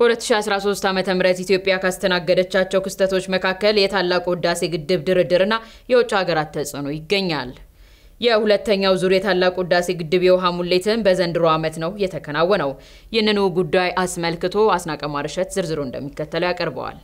በ2013 ዓ ም ኢትዮጵያ ካስተናገደቻቸው ክስተቶች መካከል የታላቁ ህዳሴ ግድብ ድርድርና የውጭ ሀገራት ተጽዕኖ ይገኛል። የሁለተኛው ዙር የታላቁ ህዳሴ ግድብ የውሃ ሙሌትን በዘንድሮ ዓመት ነው የተከናወነው። ይህንኑ ጉዳይ አስመልክቶ አስናቀ ማርሸት ዝርዝሩ እንደሚከተለው ያቀርበዋል።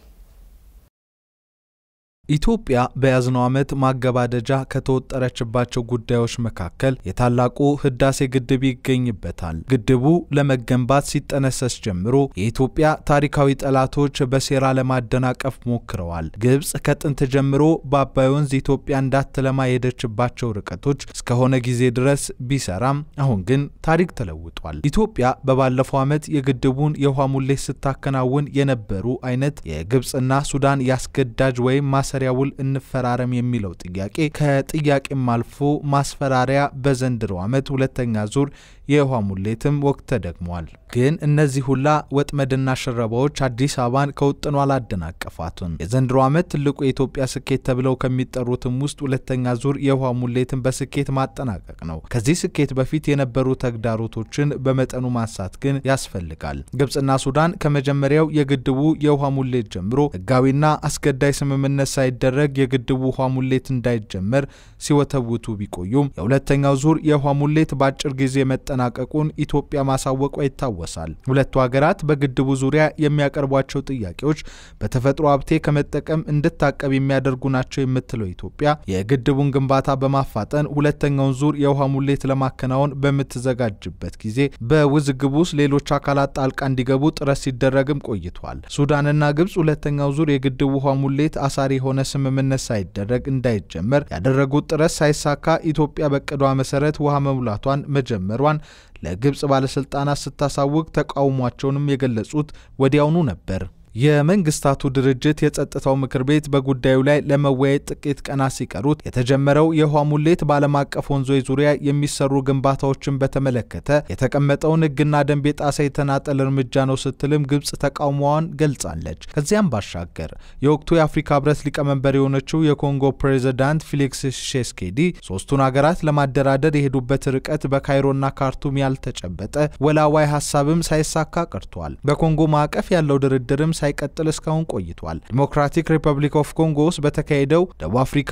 ኢትዮጵያ በያዝነው ዓመት ማገባደጃ ከተወጠረችባቸው ጉዳዮች መካከል የታላቁ ህዳሴ ግድብ ይገኝበታል። ግድቡ ለመገንባት ሲጠነሰስ ጀምሮ የኢትዮጵያ ታሪካዊ ጠላቶች በሴራ ለማደናቀፍ ሞክረዋል። ግብፅ ከጥንት ጀምሮ በአባይ ወንዝ ኢትዮጵያ እንዳትለማ የሄደችባቸው ርቀቶች እስከሆነ ጊዜ ድረስ ቢሰራም አሁን ግን ታሪክ ተለውጧል። ኢትዮጵያ በባለፈው ዓመት የግድቡን የውሃ ሙሌት ስታከናውን የነበሩ አይነት የግብፅና ሱዳን ያስገዳጅ ወይም ማሰ ማሰሪያ ውል እንፈራረም የሚለው ጥያቄ ከጥያቄም አልፎ ማስፈራሪያ በዘንድሮ ዓመት ሁለተኛ ዙር የውሃ ሙሌትም ወቅት ተደግሟል። ግን እነዚህ ሁላ ወጥመድና ሽረባዎች አዲስ አበባን ከውጥኗ አላደናቀፋትም። የዘንድሮ ዓመት ትልቁ የኢትዮጵያ ስኬት ተብለው ከሚጠሩትም ውስጥ ሁለተኛ ዙር የውሃ ሙሌትን በስኬት ማጠናቀቅ ነው። ከዚህ ስኬት በፊት የነበሩ ተግዳሮቶችን በመጠኑ ማንሳት ግን ያስፈልጋል። ግብፅና ሱዳን ከመጀመሪያው የግድቡ የውሃ ሙሌት ጀምሮ ህጋዊና አስገዳይ ስምምነት ሳይደረግ የግድቡ ውሃ ሙሌት እንዳይጀመር ሲወተውቱ ቢቆዩም የሁለተኛው ዙር የውሃ ሙሌት በአጭር ጊዜ መጠ መጠናቀቁን ኢትዮጵያ ማሳወቋ ይታወሳል። ሁለቱ ሀገራት በግድቡ ዙሪያ የሚያቀርቧቸው ጥያቄዎች በተፈጥሮ ሀብቴ ከመጠቀም እንድታቀብ የሚያደርጉ ናቸው የምትለው ኢትዮጵያ የግድቡን ግንባታ በማፋጠን ሁለተኛውን ዙር የውሃ ሙሌት ለማከናወን በምትዘጋጅበት ጊዜ በውዝግቡ ውስጥ ሌሎች አካላት ጣልቃ እንዲገቡ ጥረት ሲደረግም ቆይቷል። ሱዳንና ግብጽ ሁለተኛው ዙር የግድቡ ውሃ ሙሌት አሳሪ የሆነ ስምምነት ሳይደረግ እንዳይጀመር ያደረጉት ጥረት ሳይሳካ ኢትዮጵያ በቅዷ መሰረት ውሃ መሙላቷን መጀመሯን ለግብፅ ባለሥልጣናት ስታሳውቅ ተቃውሟቸውንም የገለጹት ወዲያውኑ ነበር። የመንግስታቱ ድርጅት የጸጥታው ምክር ቤት በጉዳዩ ላይ ለመወያየት ጥቂት ቀናት ሲቀሩት የተጀመረው የውሃ ሙሌት በዓለም አቀፍ ወንዞች ዙሪያ የሚሰሩ ግንባታዎችን በተመለከተ የተቀመጠውን ሕግና ደንብ የጣሰ የተናጠል እርምጃ ነው ስትልም ግብጽ ተቃውሟዋን ገልጻለች። ከዚያም ባሻገር የወቅቱ የአፍሪካ ህብረት ሊቀመንበር የሆነችው የኮንጎ ፕሬዚዳንት ፊሊክስ ሼስኬዲ ሶስቱን ሀገራት ለማደራደር የሄዱበት ርቀት በካይሮና ካርቱም ያልተጨበጠ ወላዋይ ሀሳብም ሳይሳካ ቀርቷል። በኮንጎ ማዕቀፍ ያለው ድርድርም ሳይቀጥል እስካሁን ቆይቷል። ዲሞክራቲክ ሪፐብሊክ ኦፍ ኮንጎ ውስጥ በተካሄደው ደቡብ አፍሪካ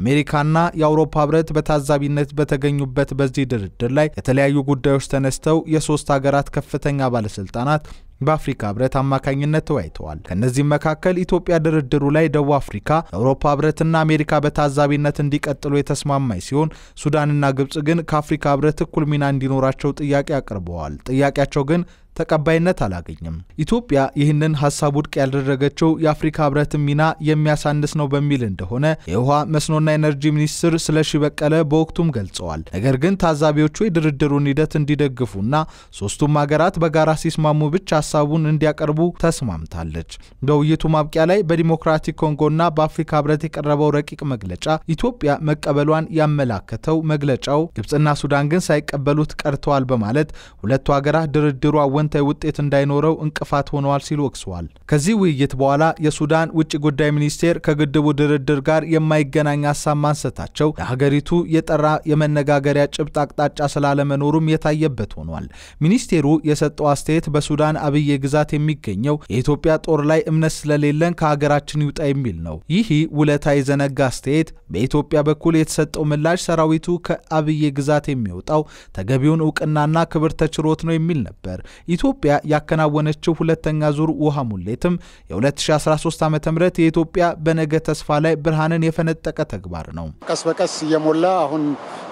አሜሪካና የአውሮፓ ህብረት በታዛቢነት በተገኙበት በዚህ ድርድር ላይ የተለያዩ ጉዳዮች ተነስተው የሶስት ሀገራት ከፍተኛ ባለስልጣናት በአፍሪካ ህብረት አማካኝነት ተወያይተዋል። ከእነዚህም መካከል ኢትዮጵያ ድርድሩ ላይ ደቡብ አፍሪካ፣ የአውሮፓ ህብረትና አሜሪካ በታዛቢነት እንዲቀጥሉ የተስማማኝ ሲሆን ሱዳንና ግብጽ ግን ከአፍሪካ ህብረት እኩል ሚና እንዲኖራቸው ጥያቄ አቅርበዋል። ጥያቄያቸው ግን ተቀባይነት አላገኘም። ኢትዮጵያ ይህንን ሀሳብ ውድቅ ያደረገችው የአፍሪካ ህብረትን ሚና የሚያሳንስ ነው በሚል እንደሆነ የውሃ መስኖና ኤነርጂ ሚኒስትር ስለሺ በቀለ በወቅቱም ገልጸዋል። ነገር ግን ታዛቢዎቹ የድርድሩን ሂደት እንዲደግፉና ሶስቱም ሀገራት በጋራ ሲስማሙ ብቻ ሀሳቡን እንዲያቀርቡ ተስማምታለች። በውይይቱ ማብቂያ ላይ በዲሞክራቲክ ኮንጎና በአፍሪካ ህብረት የቀረበው ረቂቅ መግለጫ ኢትዮጵያ መቀበሏን ያመላከተው መግለጫው ግብፅና ሱዳን ግን ሳይቀበሉት ቀርተዋል በማለት ሁለቱ ሀገራት ድርድሩ አወ አዎንታዊ ውጤት እንዳይኖረው እንቅፋት ሆነዋል ሲሉ ወቅሰዋል። ከዚህ ውይይት በኋላ የሱዳን ውጭ ጉዳይ ሚኒስቴር ከግድቡ ድርድር ጋር የማይገናኝ ሀሳብ ማንሰታቸው የሀገሪቱ የጠራ የመነጋገሪያ ጭብጥ አቅጣጫ ስላለመኖሩም የታየበት ሆኗል። ሚኒስቴሩ የሰጠው አስተያየት በሱዳን አብዬ ግዛት የሚገኘው የኢትዮጵያ ጦር ላይ እምነት ስለሌለን ከሀገራችን ይውጣ የሚል ነው። ይህ ውለታ የዘነጋ አስተያየት በኢትዮጵያ በኩል የተሰጠው ምላሽ ሰራዊቱ ከአብዬ ግዛት የሚወጣው ተገቢውን እውቅናና ክብር ተችሮት ነው የሚል ነበር። ኢትዮጵያ ያከናወነችው ሁለተኛ ዙር ውሃ ሙሌትም የ2013 ዓ ም የኢትዮጵያ በነገ ተስፋ ላይ ብርሃንን የፈነጠቀ ተግባር ነው። ቀስ በቀስ እየሞላ አሁን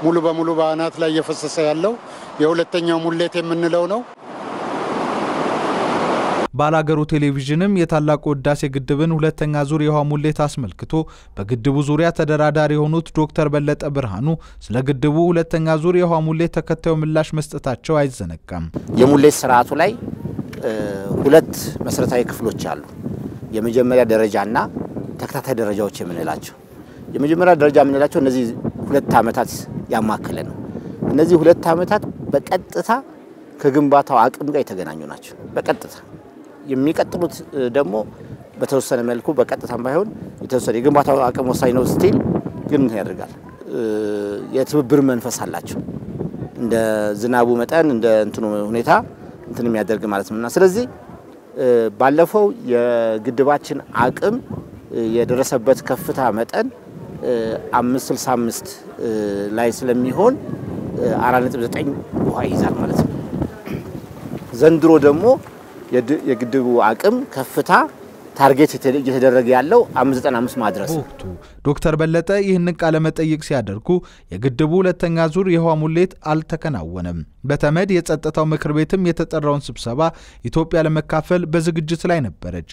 ሙሉ በሙሉ በአናት ላይ እየፈሰሰ ያለው የሁለተኛው ሙሌት የምንለው ነው። ባላገሩ ቴሌቪዥንም የታላቁ ህዳሴ ግድብን ሁለተኛ ዙር የውሃ ሙሌት አስመልክቶ በግድቡ ዙሪያ ተደራዳሪ የሆኑት ዶክተር በለጠ ብርሃኑ ስለ ግድቡ ሁለተኛ ዙር የውሃ ሙሌት ተከታዩ ምላሽ መስጠታቸው አይዘነጋም። የሙሌት ስርዓቱ ላይ ሁለት መሰረታዊ ክፍሎች አሉ። የመጀመሪያ ደረጃና ተከታታይ ደረጃዎች የምንላቸው የመጀመሪያ ደረጃ የምንላቸው እነዚህ ሁለት ዓመታት ያማከለ ነው። እነዚህ ሁለት ዓመታት በቀጥታ ከግንባታው አቅም ጋር የተገናኙ ናቸው። በቀጥታ የሚቀጥሉት ደግሞ በተወሰነ መልኩ በቀጥታም ባይሆን የተወሰነ የግንባታው አቅም ወሳኝ ነው ስቲል ግን ያደርጋል። የትብብር መንፈስ አላቸው እንደ ዝናቡ መጠን እንደ እንትኑ ሁኔታ እንትን የሚያደርግ ማለት ነው።ና ስለዚህ ባለፈው የግድባችን አቅም የደረሰበት ከፍታ መጠን አምስት ስልሳ አምስት ላይ ስለሚሆን 49 ነጥብ ዘጠኝ ውሃ ይይዛል ማለት ነው። ዘንድሮ ደግሞ የግድቡ አቅም ከፍታ ታርጌት እየተደረገ ያለው 595 ማድረስ በወቅቱ ዶክተር በለጠ ይህንን ቃለ መጠይቅ ሲያደርጉ የግድቡ ሁለተኛ ዙር የውሃ ሙሌት አልተከናወነም። በተመድ የጸጥታው ምክር ቤትም የተጠራውን ስብሰባ ኢትዮጵያ ለመካፈል በዝግጅት ላይ ነበረች።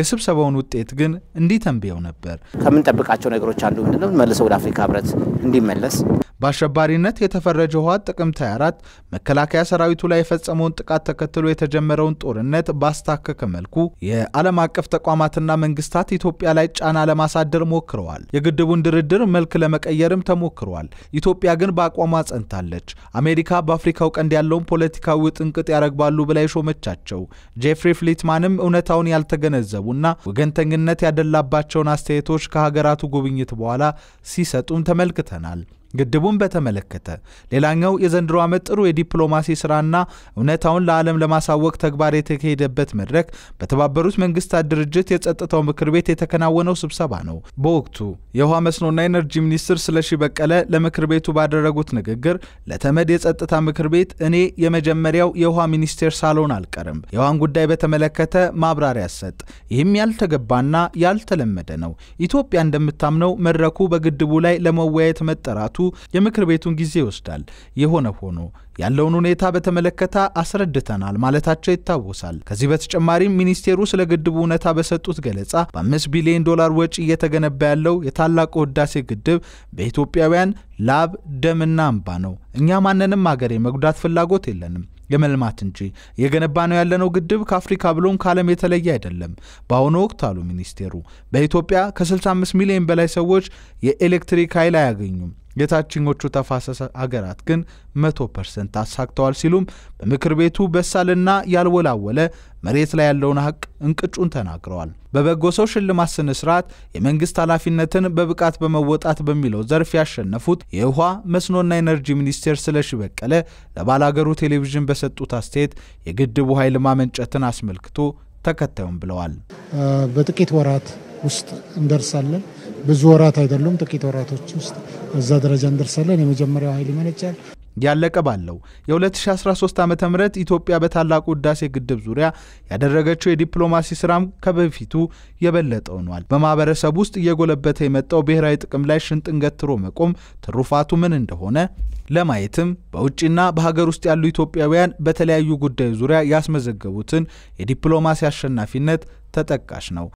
የስብሰባውን ውጤት ግን እንዲህ ተንብየው ነበር። ከምንጠብቃቸው ነገሮች አንዱ ምንድነው? መልሰው ወደ አፍሪካ ህብረት እንዲመለስ በአሸባሪነት የተፈረጀው ህወሓት ጥቅምት 24 መከላከያ ሰራዊቱ ላይ የፈጸመውን ጥቃት ተከትሎ የተጀመረውን ጦርነት ባስታከከ መልኩ የዓለም አቀፍ ተቋማትና መንግስታት ኢትዮጵያ ላይ ጫና ለማሳደር ሞክረዋል። የግድቡን ድርድር መልክ ለመቀየርም ተሞክሯል። ኢትዮጵያ ግን በአቋሟ ጸንታለች። አሜሪካ በአፍሪ በአፍሪካው ቀንድ ያለውን ፖለቲካዊ ውጥንቅጥ ያረግባሉ ብላ የሾመቻቸው ጄፍሪ ፍሊትማንም እውነታውን ያልተገነዘቡና ወገንተኝነት ያደላባቸውን አስተያየቶች ከሀገራቱ ጉብኝት በኋላ ሲሰጡም ተመልክተናል። ግድቡን በተመለከተ ሌላኛው የዘንድሮ ዓመት ጥሩ የዲፕሎማሲ ሥራና እውነታውን ለዓለም ለማሳወቅ ተግባር የተካሄደበት መድረክ በተባበሩት መንግስታት ድርጅት የጸጥታው ምክር ቤት የተከናወነው ስብሰባ ነው። በወቅቱ የውሃ መስኖና ኤነርጂ ሚኒስትር ስለሺ በቀለ ለምክር ቤቱ ባደረጉት ንግግር ለተመድ የጸጥታ ምክር ቤት እኔ የመጀመሪያው የውሃ ሚኒስቴር ሳልሆን አልቀርም፣ የውሃን ጉዳይ በተመለከተ ማብራሪያ ሰጥ። ይህም ያልተገባና ያልተለመደ ነው። ኢትዮጵያ እንደምታምነው መድረኩ በግድቡ ላይ ለመወያየት መጠራቱ የምክር ቤቱን ጊዜ ይወስዳል። የሆነ ሆኖ ያለውን ሁኔታ በተመለከተ አስረድተናል ማለታቸው ይታወሳል። ከዚህ በተጨማሪም ሚኒስቴሩ ስለ ግድቡ እውነታ በሰጡት ገለጻ በአምስት ቢሊዮን ዶላር ወጪ እየተገነባ ያለው የታላቁ ህዳሴ ግድብ በኢትዮጵያውያን ላብ፣ ደምና አምባ ነው። እኛ ማንንም አገር የመጉዳት ፍላጎት የለንም የመልማት እንጂ እየገነባ ነው ያለነው ግድብ ከአፍሪካ ብሎም ከዓለም የተለየ አይደለም። በአሁኑ ወቅት አሉ ሚኒስቴሩ በኢትዮጵያ ከ65 ሚሊዮን በላይ ሰዎች የኤሌክትሪክ ኃይል አያገኙም። የታችኞቹ ተፋሰስ አገራት ግን መቶ ፐርሰንት አሳክተዋል ሲሉም በምክር ቤቱ በሳልና ያልወላወለ መሬት ላይ ያለውን ሀቅ እንቅጩን ተናግረዋል። በበጎ ሰው ሽልማት ስነ ስርዓት የመንግስት ኃላፊነትን በብቃት በመወጣት በሚለው ዘርፍ ያሸነፉት የውኃ መስኖና ኤነርጂ ሚኒስቴር ስለሺ በቀለ ለባላገሩ ቴሌቪዥን በሰጡት አስተያየት የግድቡ ኃይል ማመንጨትን አስመልክቶ ተከታዩም ብለዋል። በጥቂት ወራት ውስጥ እንደርሳለን። ብዙ ወራት አይደሉም፣ ጥቂት ወራቶች ውስጥ እዛ ደረጃ እንደርሳለን። የመጀመሪያው ኃይል ይመነጫል። ያለቀ ባለው የ2013 ዓ ም ኢትዮጵያ በታላቁ ህዳሴ ግድብ ዙሪያ ያደረገችው የዲፕሎማሲ ስራም ከበፊቱ የበለጠ ሆኗል። በማህበረሰብ ውስጥ እየጎለበተ የመጣው ብሔራዊ ጥቅም ላይ ሽንጥን ገትሮ መቆም ትሩፋቱ ምን እንደሆነ ለማየትም በውጭና በሀገር ውስጥ ያሉ ኢትዮጵያውያን በተለያዩ ጉዳዮች ዙሪያ ያስመዘገቡትን የዲፕሎማሲ አሸናፊነት ተጠቃሽ ነው።